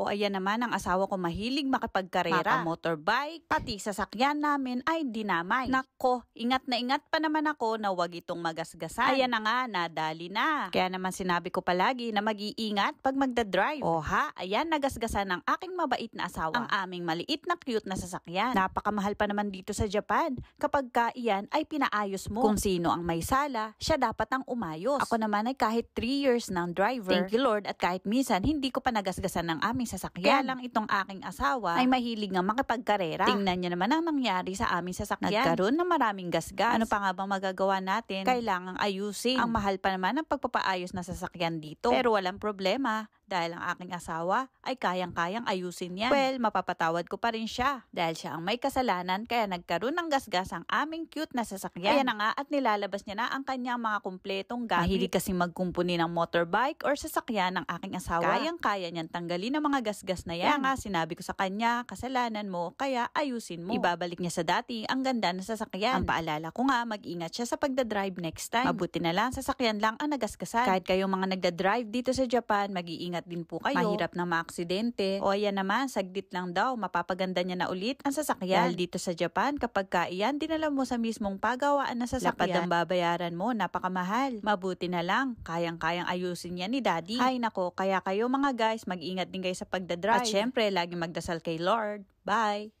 O ayan naman, ang asawa ko mahilig makipagkarera. Maka motorbike, pati sasakyan namin ay dinamay. Nako, ingat na ingat pa naman ako na huwag itong magasgasan. Ayan na nga, nadali na. Kaya naman sinabi ko palagi na mag-iingat pag magdadrive. O ha, ayan nagasgasan ng aking mabait na asawa. Ang aming maliit na cute na sasakyan. Napakamahal pa naman dito sa Japan. Kapag ka iyan ay pinaayos mo. Kung sino ang may sala, siya dapat ang umayos. Ako naman ay kahit 3 years ng driver. Thank you Lord at kahit minsan hindi ko pa nagasgasan ng aming sasakyan. Kaya lang itong aking asawa ay mahilig nga makipagkarera. Tingnan niya naman ang nangyari sa aming sasakyan. Nagkaroon na maraming gasgas. Ano pa nga bang magagawa natin? Kailangang ayusin. Ang mahal pa naman ang pagpapaayos na sasakyan dito. Pero walang problema dahil ang aking asawa ay kayang-kayang ayusin yan. Well, mapapatawad ko pa rin siya dahil siya ang may kasalanan kaya nagkaroon ng gasgas ang aming cute na sasakyan. Kaya na nga at nilalabas niya na ang kanyang mga kumpletong gamit. Mahilig kasi magkumpuni ng motorbike or sasakyan ng aking asawa. Kayang-kaya niyan tanggalin ang mga gasgas na yan. Kaya nga sinabi ko sa kanya, kasalanan mo kaya ayusin mo. Ibabalik niya sa dati ang ganda na sasakyan. Ang paalala ko nga, mag-ingat siya sa pagdadrive next time. Mabuti na lang, sasakyan lang ang nagasgasan. Kahit kayong mga nagdadrive dito sa Japan, mag-iingat Ingat din po kayo. Mahirap na maaksidente. O ayan naman, saglit lang daw, mapapaganda niya na ulit ang sasakyan. Dahil dito sa Japan, kapag ka iyan, dinala mo sa mismong pagawaan na sasakyan. Lapad ang babayaran mo, napakamahal. Mabuti na lang, kayang-kayang ayusin niya ni Daddy. Ay nako, kaya kayo mga guys, mag-ingat din kayo sa pagdadrive. At syempre, lagi magdasal kay Lord. Bye!